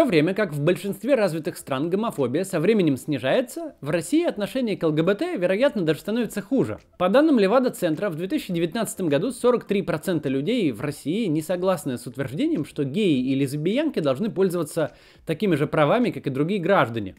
то время как в большинстве развитых стран гомофобия со временем снижается, в России отношение к ЛГБТ, вероятно, даже становится хуже. По данным Левада-центра, в 2019 году 43% людей в России не согласны с утверждением, что геи и лесбиянки должны пользоваться такими же правами, как и другие граждане.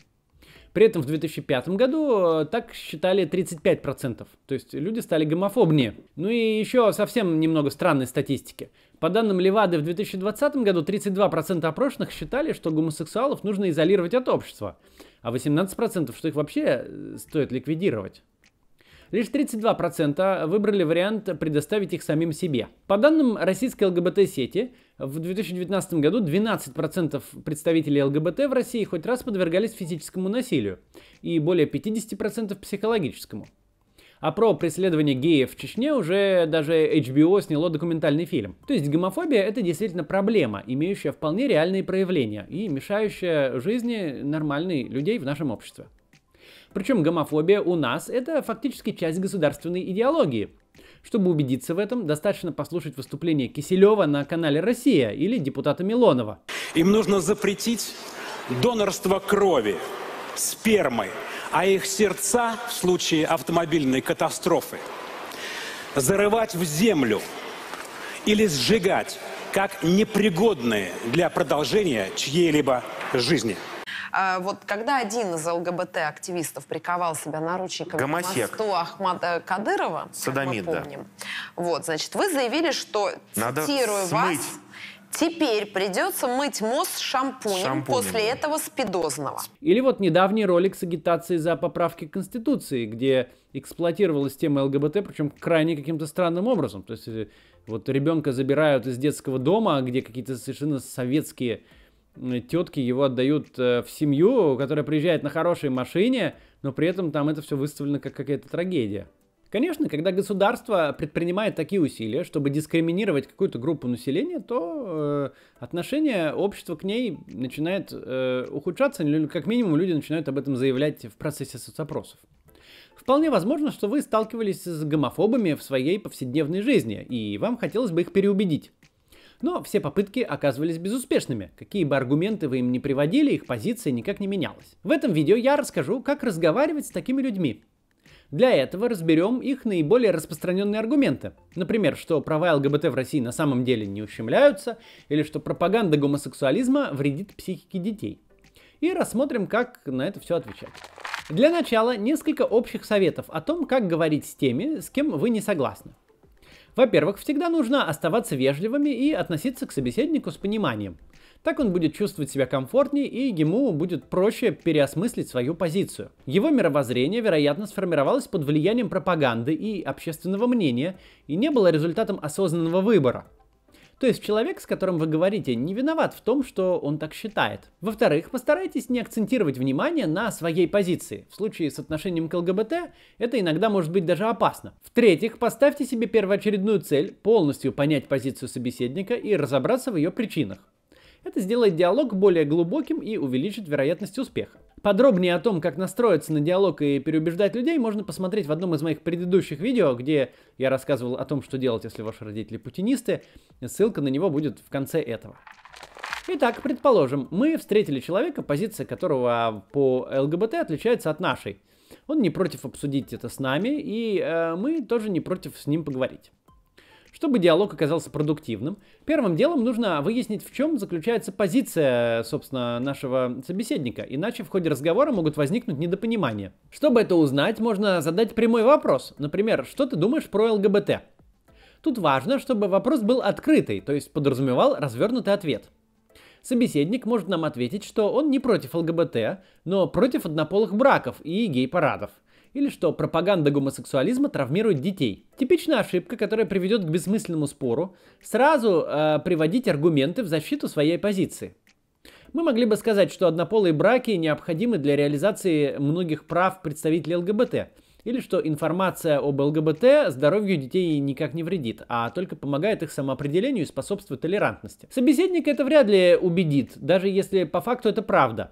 При этом в 2005 году э, так считали 35%, то есть люди стали гомофобнее. Ну и еще совсем немного странной статистики. По данным Левады, в 2020 году 32% опрошенных считали, что гомосексуалов нужно изолировать от общества, а 18% что их вообще э, стоит ликвидировать. Лишь 32% выбрали вариант предоставить их самим себе. По данным российской ЛГБТ-сети, в 2019 году 12% представителей ЛГБТ в России хоть раз подвергались физическому насилию и более 50% психологическому. А про преследование геев в Чечне уже даже HBO сняло документальный фильм. То есть гомофобия это действительно проблема, имеющая вполне реальные проявления и мешающая жизни нормальных людей в нашем обществе. Причем гомофобия у нас – это фактически часть государственной идеологии. Чтобы убедиться в этом, достаточно послушать выступление Киселева на канале «Россия» или депутата Милонова. Им нужно запретить донорство крови, спермы, а их сердца в случае автомобильной катастрофы зарывать в землю или сжигать как непригодные для продолжения чьей-либо жизни. А, вот когда один из ЛГБТ-активистов приковал себя наручниками Гомосек. к мосту Ахмада Кадырова, Садомит, мы помним, да. вот, значит, вы заявили, что, Надо цитирую смыть. вас, Теперь придется мыть мост шампунем, шампунем, после этого спидозного. Или вот недавний ролик с агитацией за поправки к Конституции, где эксплуатировалась тема ЛГБТ, причем крайне каким-то странным образом. То есть э, вот ребенка забирают из детского дома, где какие-то совершенно советские тетки его отдают э, в семью, которая приезжает на хорошей машине, но при этом там это все выставлено как какая-то трагедия. Конечно, когда государство предпринимает такие усилия, чтобы дискриминировать какую-то группу населения, то э, отношение общества к ней начинает э, ухудшаться, как минимум люди начинают об этом заявлять в процессе соцопросов. Вполне возможно, что вы сталкивались с гомофобами в своей повседневной жизни, и вам хотелось бы их переубедить. Но все попытки оказывались безуспешными. Какие бы аргументы вы им не приводили, их позиция никак не менялась. В этом видео я расскажу, как разговаривать с такими людьми. Для этого разберем их наиболее распространенные аргументы. Например, что права ЛГБТ в России на самом деле не ущемляются, или что пропаганда гомосексуализма вредит психике детей. И рассмотрим, как на это все отвечать. Для начала несколько общих советов о том, как говорить с теми, с кем вы не согласны. Во-первых, всегда нужно оставаться вежливыми и относиться к собеседнику с пониманием. Так он будет чувствовать себя комфортнее и ему будет проще переосмыслить свою позицию. Его мировоззрение, вероятно, сформировалось под влиянием пропаганды и общественного мнения и не было результатом осознанного выбора. То есть человек, с которым вы говорите, не виноват в том, что он так считает. Во-вторых, постарайтесь не акцентировать внимание на своей позиции. В случае с отношением к ЛГБТ это иногда может быть даже опасно. В-третьих, поставьте себе первоочередную цель полностью понять позицию собеседника и разобраться в ее причинах. Это сделает диалог более глубоким и увеличит вероятность успеха. Подробнее о том, как настроиться на диалог и переубеждать людей, можно посмотреть в одном из моих предыдущих видео, где я рассказывал о том, что делать, если ваши родители путинисты. Ссылка на него будет в конце этого. Итак, предположим, мы встретили человека, позиция которого по ЛГБТ отличается от нашей. Он не против обсудить это с нами, и э, мы тоже не против с ним поговорить. Чтобы диалог оказался продуктивным, первым делом нужно выяснить, в чем заключается позиция, собственно, нашего собеседника, иначе в ходе разговора могут возникнуть недопонимания. Чтобы это узнать, можно задать прямой вопрос, например, что ты думаешь про ЛГБТ? Тут важно, чтобы вопрос был открытый, то есть подразумевал развернутый ответ. Собеседник может нам ответить, что он не против ЛГБТ, но против однополых браков и гей-парадов или что пропаганда гомосексуализма травмирует детей. Типичная ошибка, которая приведет к бессмысленному спору, сразу э, приводить аргументы в защиту своей позиции. Мы могли бы сказать, что однополые браки необходимы для реализации многих прав представителей ЛГБТ, или что информация об ЛГБТ здоровью детей никак не вредит, а только помогает их самоопределению и способствует толерантности. Собеседник это вряд ли убедит, даже если по факту это правда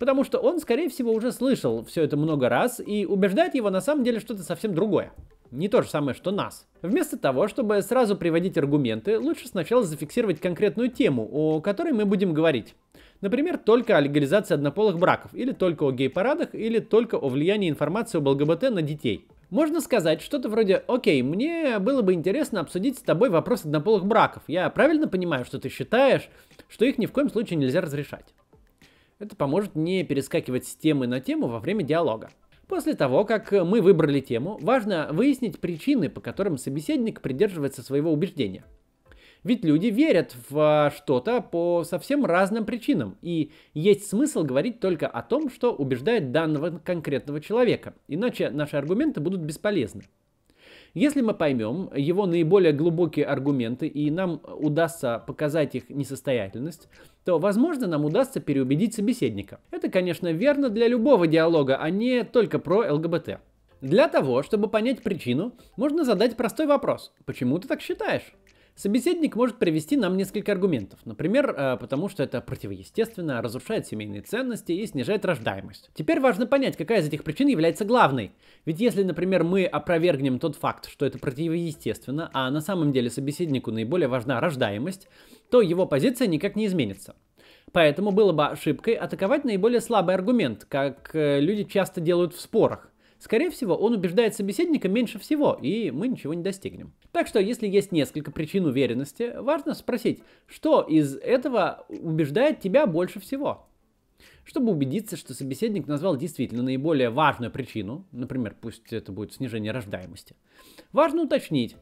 потому что он, скорее всего, уже слышал все это много раз, и убеждает его на самом деле что-то совсем другое. Не то же самое, что нас. Вместо того, чтобы сразу приводить аргументы, лучше сначала зафиксировать конкретную тему, о которой мы будем говорить. Например, только о легализации однополых браков, или только о гей-парадах, или только о влиянии информации об ЛГБТ на детей. Можно сказать что-то вроде «Окей, мне было бы интересно обсудить с тобой вопрос однополых браков. Я правильно понимаю, что ты считаешь, что их ни в коем случае нельзя разрешать?» Это поможет не перескакивать с темы на тему во время диалога. После того, как мы выбрали тему, важно выяснить причины, по которым собеседник придерживается своего убеждения. Ведь люди верят в а, что-то по совсем разным причинам, и есть смысл говорить только о том, что убеждает данного конкретного человека, иначе наши аргументы будут бесполезны. Если мы поймем его наиболее глубокие аргументы и нам удастся показать их несостоятельность, то, возможно, нам удастся переубедить собеседника. Это, конечно, верно для любого диалога, а не только про ЛГБТ. Для того, чтобы понять причину, можно задать простой вопрос. Почему ты так считаешь? Собеседник может привести нам несколько аргументов. Например, э, потому что это противоестественно, разрушает семейные ценности и снижает рождаемость. Теперь важно понять, какая из этих причин является главной. Ведь если, например, мы опровергнем тот факт, что это противоестественно, а на самом деле собеседнику наиболее важна рождаемость, то его позиция никак не изменится. Поэтому было бы ошибкой атаковать наиболее слабый аргумент, как э, люди часто делают в спорах – Скорее всего, он убеждает собеседника меньше всего, и мы ничего не достигнем. Так что, если есть несколько причин уверенности, важно спросить, что из этого убеждает тебя больше всего. Чтобы убедиться, что собеседник назвал действительно наиболее важную причину, например, пусть это будет снижение рождаемости, важно уточнить,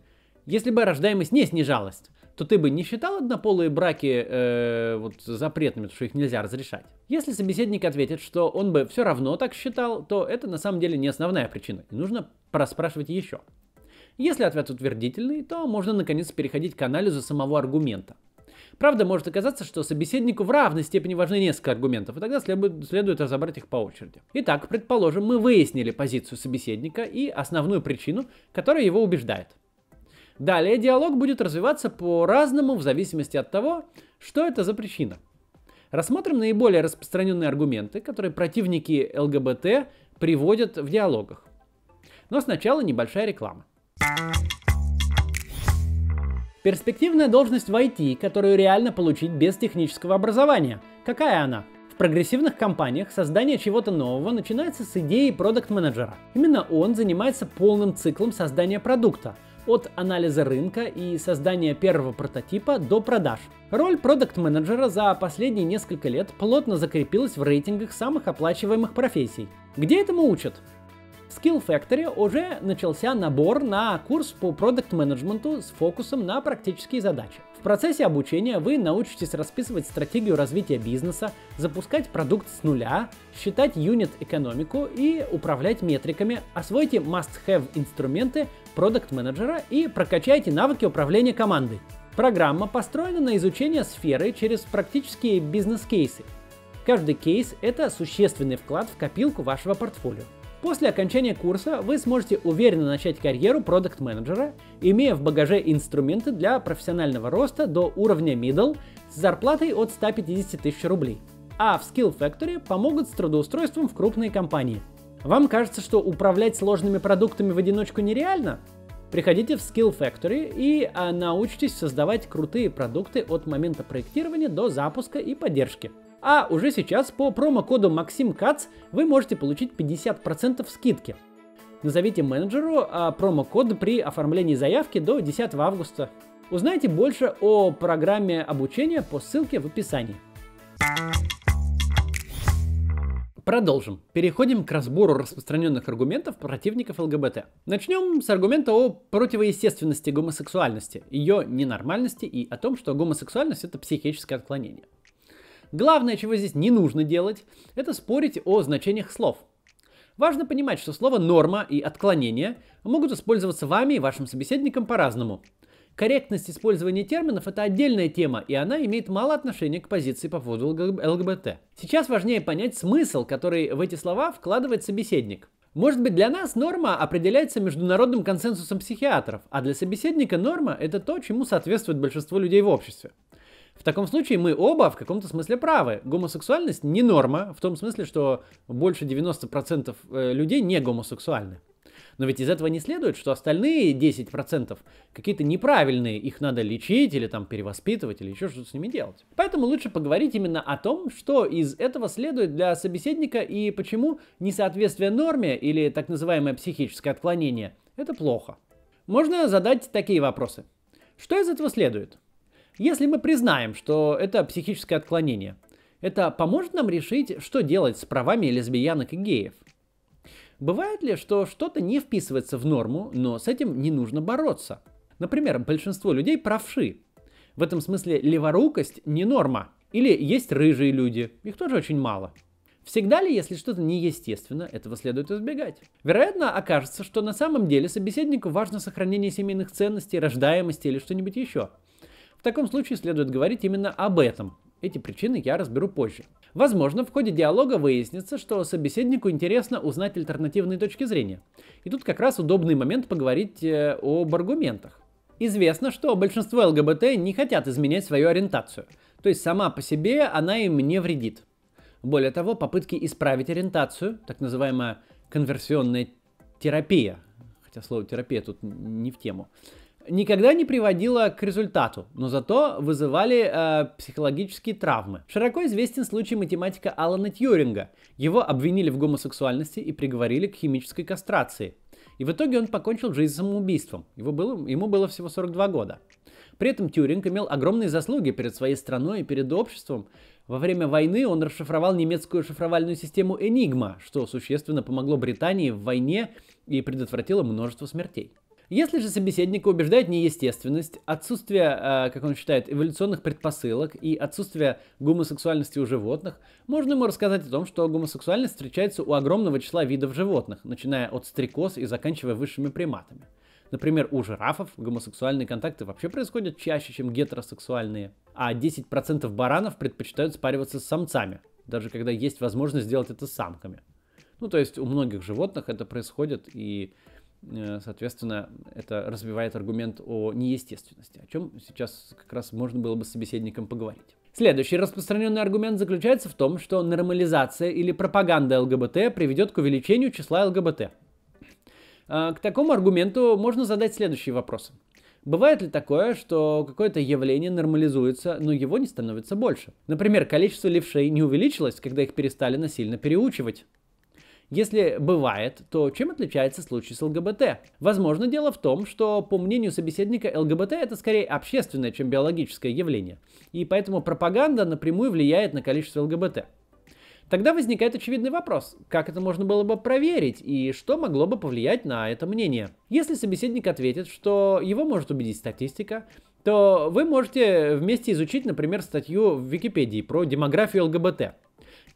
если бы рождаемость не снижалась, то ты бы не считал однополые браки э, вот, запретными, потому что их нельзя разрешать. Если собеседник ответит, что он бы все равно так считал, то это на самом деле не основная причина, и нужно проспрашивать еще. Если ответ утвердительный, то можно наконец переходить к анализу самого аргумента. Правда, может оказаться, что собеседнику в равной степени важны несколько аргументов, и тогда следует, следует разобрать их по очереди. Итак, предположим, мы выяснили позицию собеседника и основную причину, которая его убеждает. Далее диалог будет развиваться по-разному в зависимости от того, что это за причина. Рассмотрим наиболее распространенные аргументы, которые противники ЛГБТ приводят в диалогах. Но сначала небольшая реклама. Перспективная должность в IT, которую реально получить без технического образования. Какая она? В прогрессивных компаниях создание чего-то нового начинается с идеи продукт-менеджера. Именно он занимается полным циклом создания продукта – от анализа рынка и создания первого прототипа до продаж. Роль продукт-менеджера за последние несколько лет плотно закрепилась в рейтингах самых оплачиваемых профессий. Где этому учат? В Skill Factory уже начался набор на курс по продукт-менеджменту с фокусом на практические задачи. В процессе обучения вы научитесь расписывать стратегию развития бизнеса, запускать продукт с нуля, считать юнит-экономику и управлять метриками, освойте must-have инструменты продукт-менеджера и прокачайте навыки управления командой. Программа построена на изучение сферы через практические бизнес-кейсы. Каждый кейс – это существенный вклад в копилку вашего портфолио. После окончания курса вы сможете уверенно начать карьеру продукт-менеджера, имея в багаже инструменты для профессионального роста до уровня middle с зарплатой от 150 тысяч рублей. А в Skill Factory помогут с трудоустройством в крупные компании. Вам кажется, что управлять сложными продуктами в одиночку нереально? Приходите в Skill Factory и а, научитесь создавать крутые продукты от момента проектирования до запуска и поддержки. А уже сейчас по промокоду Максим вы можете получить 50% скидки. Назовите менеджеру а, промокод при оформлении заявки до 10 августа. Узнайте больше о программе обучения по ссылке в описании. Продолжим. Переходим к разбору распространенных аргументов противников ЛГБТ. Начнем с аргумента о противоестественности гомосексуальности, ее ненормальности и о том, что гомосексуальность это психическое отклонение. Главное, чего здесь не нужно делать, это спорить о значениях слов. Важно понимать, что слово «норма» и «отклонение» могут использоваться вами и вашим собеседником по-разному. Корректность использования терминов – это отдельная тема, и она имеет мало отношения к позиции по поводу ЛГБТ. Сейчас важнее понять смысл, который в эти слова вкладывает собеседник. Может быть, для нас норма определяется международным консенсусом психиатров, а для собеседника норма – это то, чему соответствует большинство людей в обществе. В таком случае мы оба в каком-то смысле правы. Гомосексуальность не норма, в том смысле, что больше 90% э, людей не гомосексуальны. Но ведь из этого не следует, что остальные 10% какие-то неправильные, их надо лечить или там перевоспитывать или еще что-то с ними делать. Поэтому лучше поговорить именно о том, что из этого следует для собеседника и почему несоответствие норме или так называемое психическое отклонение – это плохо. Можно задать такие вопросы. Что из этого следует? Если мы признаем, что это психическое отклонение, это поможет нам решить, что делать с правами лесбиянок и геев. Бывает ли, что что-то не вписывается в норму, но с этим не нужно бороться? Например, большинство людей правши. В этом смысле леворукость не норма. Или есть рыжие люди, их тоже очень мало. Всегда ли, если что-то неестественно, этого следует избегать? Вероятно, окажется, что на самом деле собеседнику важно сохранение семейных ценностей, рождаемости или что-нибудь еще – в таком случае следует говорить именно об этом. Эти причины я разберу позже. Возможно, в ходе диалога выяснится, что собеседнику интересно узнать альтернативные точки зрения. И тут как раз удобный момент поговорить э, об аргументах. Известно, что большинство ЛГБТ не хотят изменять свою ориентацию. То есть сама по себе она им не вредит. Более того, попытки исправить ориентацию, так называемая конверсионная терапия, хотя слово терапия тут не в тему, никогда не приводило к результату, но зато вызывали э, психологические травмы. Широко известен случай математика Алана Тьюринга. Его обвинили в гомосексуальности и приговорили к химической кастрации. И в итоге он покончил жизнь самоубийством. Его было, ему было всего 42 года. При этом Тьюринг имел огромные заслуги перед своей страной и перед обществом. Во время войны он расшифровал немецкую шифровальную систему «Энигма», что существенно помогло Британии в войне и предотвратило множество смертей. Если же собеседника убеждает неестественность, отсутствие, э, как он считает, эволюционных предпосылок и отсутствие гомосексуальности у животных, можно ему рассказать о том, что гомосексуальность встречается у огромного числа видов животных, начиная от стрекоз и заканчивая высшими приматами. Например, у жирафов гомосексуальные контакты вообще происходят чаще, чем гетеросексуальные, а 10% баранов предпочитают спариваться с самцами, даже когда есть возможность сделать это с самками. Ну, то есть у многих животных это происходит, и Э, соответственно, это развивает аргумент о неестественности, о чем сейчас как раз можно было бы с собеседником поговорить. Следующий распространенный аргумент заключается в том, что нормализация или пропаганда ЛГБТ приведет к увеличению числа ЛГБТ. Э, к такому аргументу можно задать следующие вопросы. Бывает ли такое, что какое-то явление нормализуется, но его не становится больше? Например, количество левшей не увеличилось, когда их перестали насильно переучивать. Если бывает, то чем отличается случай с ЛГБТ? Возможно, дело в том, что, по мнению собеседника, ЛГБТ это скорее общественное, чем биологическое явление. И поэтому пропаганда напрямую влияет на количество ЛГБТ. Тогда возникает очевидный вопрос, как это можно было бы проверить и что могло бы повлиять на это мнение. Если собеседник ответит, что его может убедить статистика, то вы можете вместе изучить, например, статью в Википедии про демографию ЛГБТ.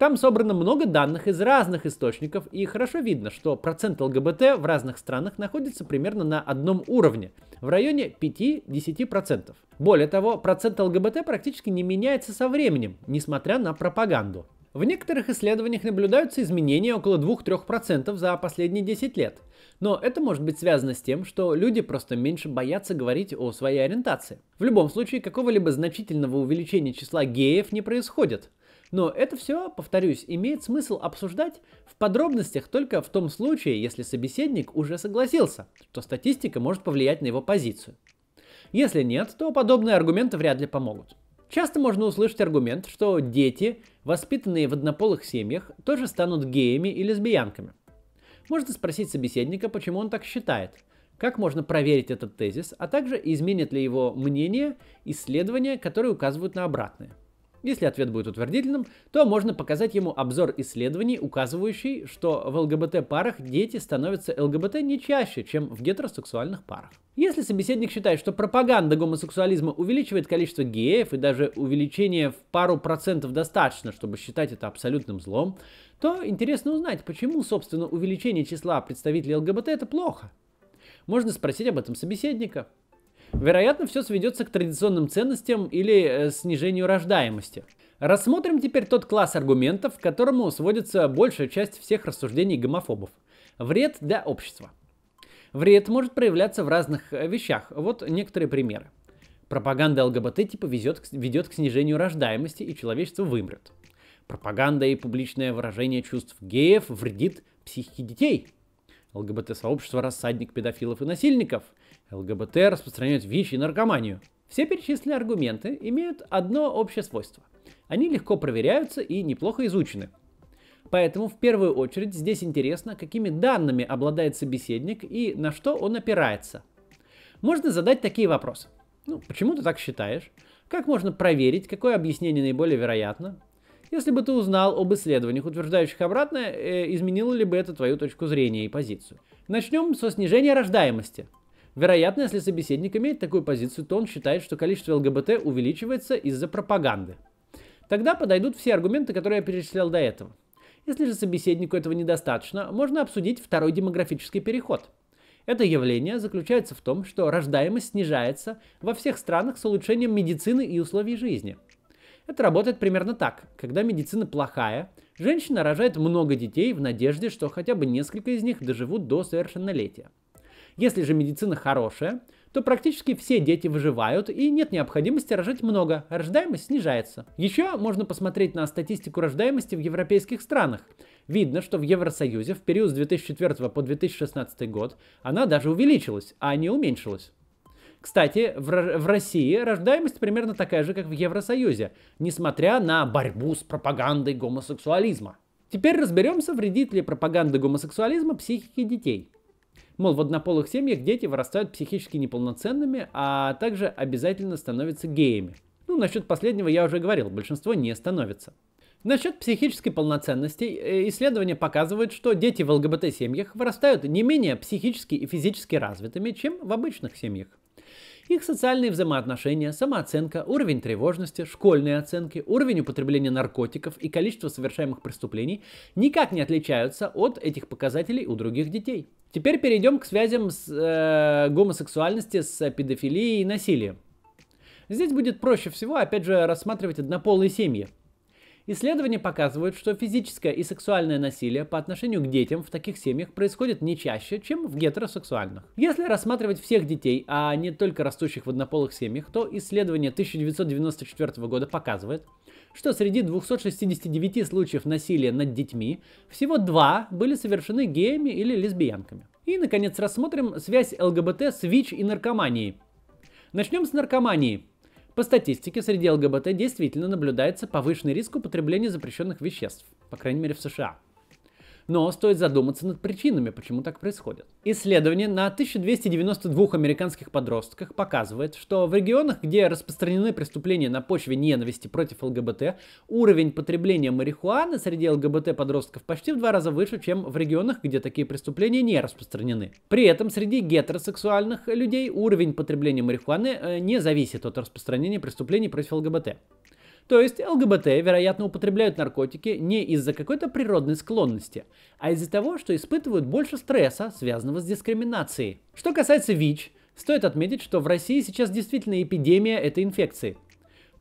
Там собрано много данных из разных источников, и хорошо видно, что процент ЛГБТ в разных странах находится примерно на одном уровне, в районе 5-10%. Более того, процент ЛГБТ практически не меняется со временем, несмотря на пропаганду. В некоторых исследованиях наблюдаются изменения около 2-3% за последние 10 лет. Но это может быть связано с тем, что люди просто меньше боятся говорить о своей ориентации. В любом случае, какого-либо значительного увеличения числа геев не происходит – но это все, повторюсь, имеет смысл обсуждать в подробностях только в том случае, если собеседник уже согласился, что статистика может повлиять на его позицию. Если нет, то подобные аргументы вряд ли помогут. Часто можно услышать аргумент, что дети, воспитанные в однополых семьях, тоже станут геями и лесбиянками. Можно спросить собеседника, почему он так считает, как можно проверить этот тезис, а также изменит ли его мнение исследования, которые указывают на обратное. Если ответ будет утвердительным, то можно показать ему обзор исследований, указывающий, что в ЛГБТ-парах дети становятся ЛГБТ не чаще, чем в гетеросексуальных парах. Если собеседник считает, что пропаганда гомосексуализма увеличивает количество геев и даже увеличение в пару процентов достаточно, чтобы считать это абсолютным злом, то интересно узнать, почему, собственно, увеличение числа представителей ЛГБТ это плохо. Можно спросить об этом собеседника, вероятно, все сведется к традиционным ценностям или э, снижению рождаемости. Рассмотрим теперь тот класс аргументов, к которому сводится большая часть всех рассуждений гомофобов. Вред для общества. Вред может проявляться в разных э, вещах. Вот некоторые примеры. Пропаганда ЛГБТ типа везет, ведет к снижению рождаемости и человечество вымрет. Пропаганда и публичное выражение чувств геев вредит психике детей. ЛГБТ-сообщество – рассадник педофилов и насильников – ЛГБТ распространяют ВИЧ и наркоманию. Все перечисленные аргументы имеют одно общее свойство. Они легко проверяются и неплохо изучены. Поэтому в первую очередь здесь интересно, какими данными обладает собеседник и на что он опирается. Можно задать такие вопросы. Ну, почему ты так считаешь? Как можно проверить, какое объяснение наиболее вероятно? Если бы ты узнал об исследованиях, утверждающих обратное, э, изменило ли бы это твою точку зрения и позицию? Начнем со снижения рождаемости. Вероятно, если собеседник имеет такую позицию, то он считает, что количество ЛГБТ увеличивается из-за пропаганды. Тогда подойдут все аргументы, которые я перечислял до этого. Если же собеседнику этого недостаточно, можно обсудить второй демографический переход. Это явление заключается в том, что рождаемость снижается во всех странах с улучшением медицины и условий жизни. Это работает примерно так. Когда медицина плохая, женщина рожает много детей в надежде, что хотя бы несколько из них доживут до совершеннолетия. Если же медицина хорошая, то практически все дети выживают и нет необходимости рожать много, а рождаемость снижается. Еще можно посмотреть на статистику рождаемости в европейских странах. Видно, что в Евросоюзе в период с 2004 по 2016 год она даже увеличилась, а не уменьшилась. Кстати, в, в России рождаемость примерно такая же, как в Евросоюзе, несмотря на борьбу с пропагандой гомосексуализма. Теперь разберемся, вредит ли пропаганда гомосексуализма психике детей. Мол, в однополых семьях дети вырастают психически неполноценными, а также обязательно становятся геями. Ну, насчет последнего я уже говорил, большинство не становится. Насчет психической полноценности э, исследования показывают, что дети в ЛГБТ-семьях вырастают не менее психически и физически развитыми, чем в обычных семьях. Их социальные взаимоотношения, самооценка, уровень тревожности, школьные оценки, уровень употребления наркотиков и количество совершаемых преступлений никак не отличаются от этих показателей у других детей. Теперь перейдем к связям с, э, гомосексуальности с педофилией и насилием. Здесь будет проще всего, опять же, рассматривать однополые семьи – Исследования показывают, что физическое и сексуальное насилие по отношению к детям в таких семьях происходит не чаще, чем в гетеросексуальных. Если рассматривать всех детей, а не только растущих в однополых семьях, то исследование 1994 года показывает, что среди 269 случаев насилия над детьми всего два были совершены геями или лесбиянками. И, наконец, рассмотрим связь ЛГБТ с ВИЧ и наркоманией. Начнем с наркомании. По статистике, среди ЛГБТ действительно наблюдается повышенный риск употребления запрещенных веществ, по крайней мере в США но стоит задуматься над причинами, почему так происходит. Исследование на 1292 американских подростках показывает, что в регионах, где распространены преступления на почве ненависти против ЛГБТ, уровень потребления марихуаны среди ЛГБТ-подростков почти в два раза выше, чем в регионах, где такие преступления не распространены. При этом среди гетеросексуальных людей уровень потребления марихуаны э, не зависит от распространения преступлений против ЛГБТ. То есть ЛГБТ, вероятно, употребляют наркотики не из-за какой-то природной склонности, а из-за того, что испытывают больше стресса, связанного с дискриминацией. Что касается ВИЧ, Стоит отметить, что в России сейчас действительно эпидемия этой инфекции.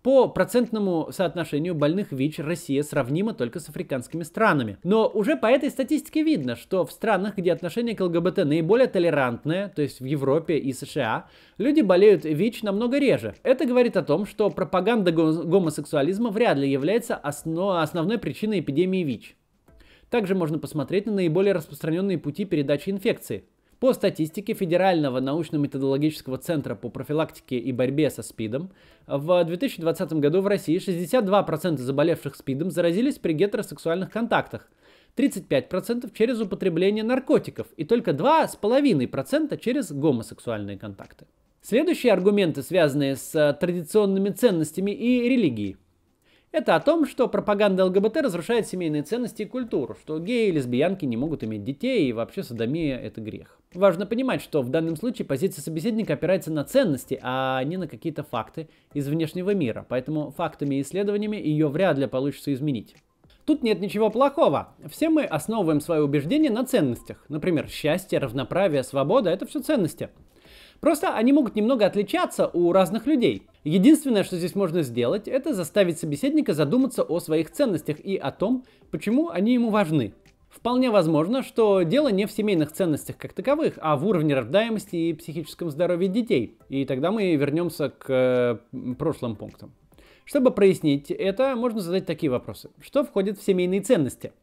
По процентному соотношению больных ВИЧ Россия сравнима только с африканскими странами. Но уже по этой статистике видно, что в странах, где отношение к ЛГБТ наиболее толерантное, то есть в Европе и США, люди болеют ВИЧ намного реже. Это говорит о том, что пропаганда гомосексуализма вряд ли является основной причиной эпидемии ВИЧ. Также можно посмотреть на наиболее распространенные пути передачи инфекции. По статистике Федерального научно-методологического центра по профилактике и борьбе со СПИДом, в 2020 году в России 62% заболевших СПИДом заразились при гетеросексуальных контактах, 35% через употребление наркотиков и только 2,5% через гомосексуальные контакты. Следующие аргументы связаны с традиционными ценностями и религией. Это о том, что пропаганда ЛГБТ разрушает семейные ценности и культуру, что геи и лесбиянки не могут иметь детей и вообще садомия – это грех. Важно понимать, что в данном случае позиция собеседника опирается на ценности, а не на какие-то факты из внешнего мира, поэтому фактами и исследованиями ее вряд ли получится изменить. Тут нет ничего плохого. Все мы основываем свои убеждения на ценностях. Например, счастье, равноправие, свобода – это все ценности. Просто они могут немного отличаться у разных людей. Единственное, что здесь можно сделать, это заставить собеседника задуматься о своих ценностях и о том, почему они ему важны. Вполне возможно, что дело не в семейных ценностях как таковых, а в уровне рождаемости и психическом здоровье детей. И тогда мы вернемся к э, прошлым пунктам. Чтобы прояснить это, можно задать такие вопросы. Что входит в семейные ценности?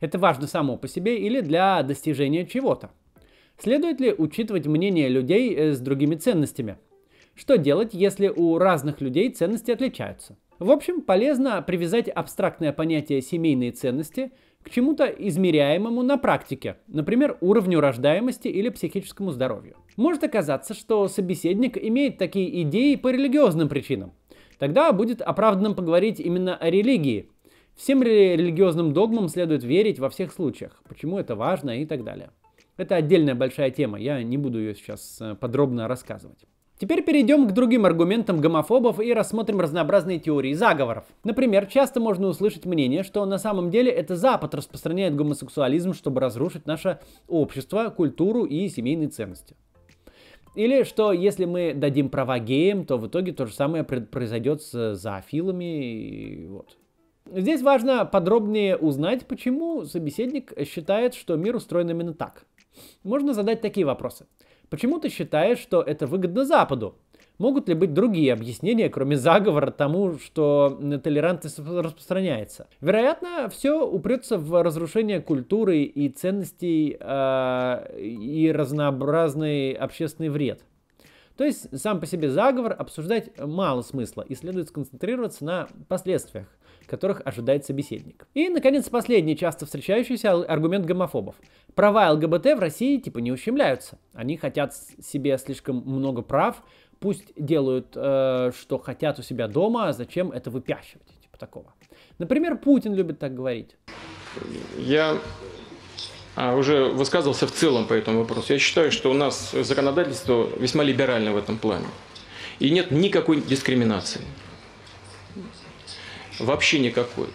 Это важно само по себе или для достижения чего-то? Следует ли учитывать мнение людей э, с другими ценностями? Что делать, если у разных людей ценности отличаются? В общем, полезно привязать абстрактное понятие семейные ценности к чему-то измеряемому на практике, например, уровню рождаемости или психическому здоровью. Может оказаться, что собеседник имеет такие идеи по религиозным причинам. Тогда будет оправданным поговорить именно о религии. Всем религиозным догмам следует верить во всех случаях, почему это важно и так далее. Это отдельная большая тема, я не буду ее сейчас э, подробно рассказывать. Теперь перейдем к другим аргументам гомофобов и рассмотрим разнообразные теории заговоров. Например, часто можно услышать мнение, что на самом деле это Запад распространяет гомосексуализм, чтобы разрушить наше общество, культуру и семейные ценности. Или что если мы дадим права геям, то в итоге то же самое произойдет с э, зоофилами. И вот. Здесь важно подробнее узнать, почему собеседник считает, что мир устроен именно так можно задать такие вопросы. Почему ты считаешь, что это выгодно Западу? Могут ли быть другие объяснения, кроме заговора тому, что э, толерантность распространяется? Вероятно, все упрется в разрушение культуры и ценностей э, и разнообразный общественный вред. То есть сам по себе заговор обсуждать мало смысла и следует сконцентрироваться на последствиях которых ожидает собеседник. И, наконец, последний часто встречающийся аргумент гомофобов. Права ЛГБТ в России типа не ущемляются. Они хотят себе слишком много прав, пусть делают, э, что хотят у себя дома, а зачем это выпящивать, типа такого. Например, Путин любит так говорить. Я а, уже высказывался в целом по этому вопросу. Я считаю, что у нас законодательство весьма либеральное в этом плане. И нет никакой дискриминации вообще никакой.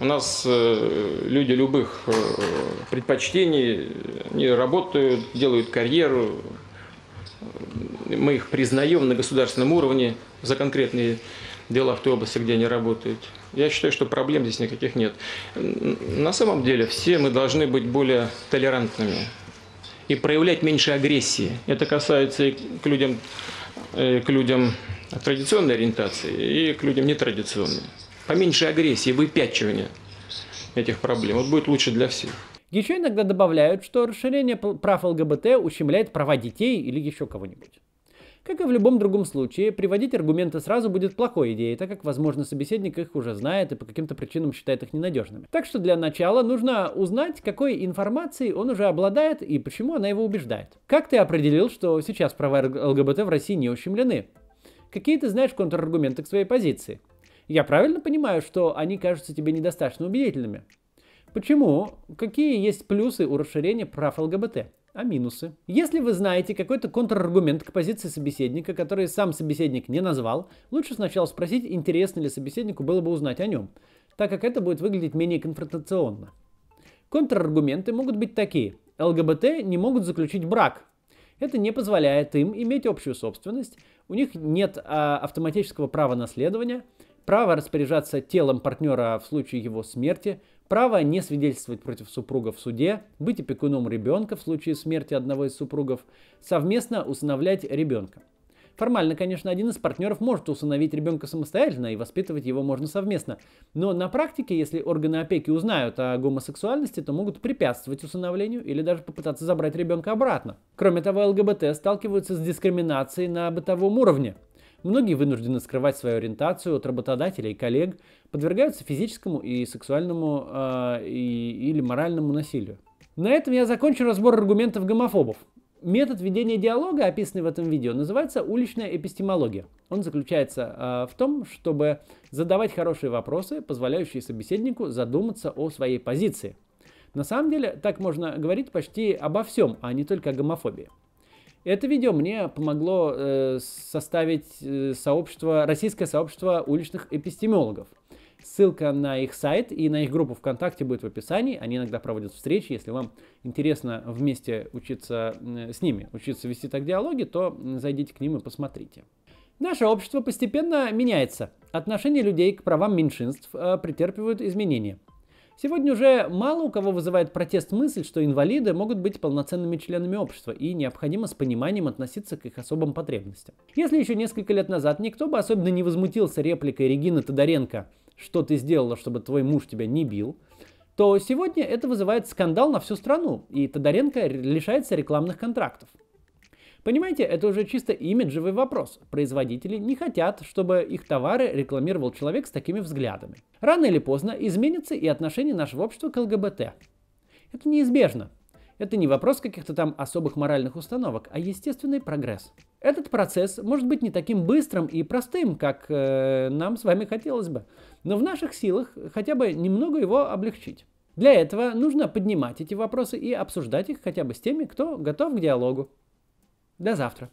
У нас э, люди любых э, предпочтений, они работают, делают карьеру, мы их признаем на государственном уровне за конкретные дела в той области, где они работают. Я считаю, что проблем здесь никаких нет. На самом деле все мы должны быть более толерантными и проявлять меньше агрессии. Это касается и к людям, и э, к людям традиционной ориентации, и к людям нетрадиционной. Поменьше агрессии, выпячивания этих проблем. Вот будет лучше для всех. Еще иногда добавляют, что расширение прав ЛГБТ ущемляет права детей или еще кого-нибудь. Как и в любом другом случае, приводить аргументы сразу будет плохой идеей, так как, возможно, собеседник их уже знает и по каким-то причинам считает их ненадежными. Так что для начала нужно узнать, какой информацией он уже обладает и почему она его убеждает. Как ты определил, что сейчас права ЛГБТ в России не ущемлены? Какие ты знаешь контраргументы к своей позиции? Я правильно понимаю, что они кажутся тебе недостаточно убедительными? Почему? Какие есть плюсы у расширения прав ЛГБТ? А минусы? Если вы знаете какой-то контраргумент к позиции собеседника, который сам собеседник не назвал, лучше сначала спросить, интересно ли собеседнику было бы узнать о нем, так как это будет выглядеть менее конфронтационно. Контраргументы могут быть такие. ЛГБТ не могут заключить брак. Это не позволяет им иметь общую собственность, у них нет а, автоматического права наследования – право распоряжаться телом партнера в случае его смерти, право не свидетельствовать против супруга в суде, быть опекуном ребенка в случае смерти одного из супругов, совместно усыновлять ребенка. Формально, конечно, один из партнеров может усыновить ребенка самостоятельно и воспитывать его можно совместно. Но на практике, если органы опеки узнают о гомосексуальности, то могут препятствовать усыновлению или даже попытаться забрать ребенка обратно. Кроме того, ЛГБТ сталкиваются с дискриминацией на бытовом уровне. Многие вынуждены скрывать свою ориентацию от работодателя и коллег, подвергаются физическому и сексуальному э, и, или моральному насилию. На этом я закончу разбор аргументов гомофобов. Метод ведения диалога, описанный в этом видео, называется уличная эпистемология. Он заключается э, в том, чтобы задавать хорошие вопросы, позволяющие собеседнику задуматься о своей позиции. На самом деле, так можно говорить почти обо всем, а не только о гомофобии. Это видео мне помогло э, составить э, сообщество, российское сообщество уличных эпистемиологов. Ссылка на их сайт и на их группу ВКонтакте будет в описании. Они иногда проводят встречи. Если вам интересно вместе учиться э, с ними, учиться вести так диалоги, то зайдите к ним и посмотрите. Наше общество постепенно меняется. Отношение людей к правам меньшинств э, претерпивают изменения. Сегодня уже мало у кого вызывает протест мысль, что инвалиды могут быть полноценными членами общества и необходимо с пониманием относиться к их особым потребностям. Если еще несколько лет назад никто бы особенно не возмутился репликой Регины Тодоренко «Что ты сделала, чтобы твой муж тебя не бил?», то сегодня это вызывает скандал на всю страну, и Тодоренко лишается рекламных контрактов. Понимаете, это уже чисто имиджевый вопрос. Производители не хотят, чтобы их товары рекламировал человек с такими взглядами. Рано или поздно изменится и отношение нашего общества к ЛГБТ. Это неизбежно. Это не вопрос каких-то там особых моральных установок, а естественный прогресс. Этот процесс может быть не таким быстрым и простым, как э, нам с вами хотелось бы, но в наших силах хотя бы немного его облегчить. Для этого нужно поднимать эти вопросы и обсуждать их хотя бы с теми, кто готов к диалогу. До завтра.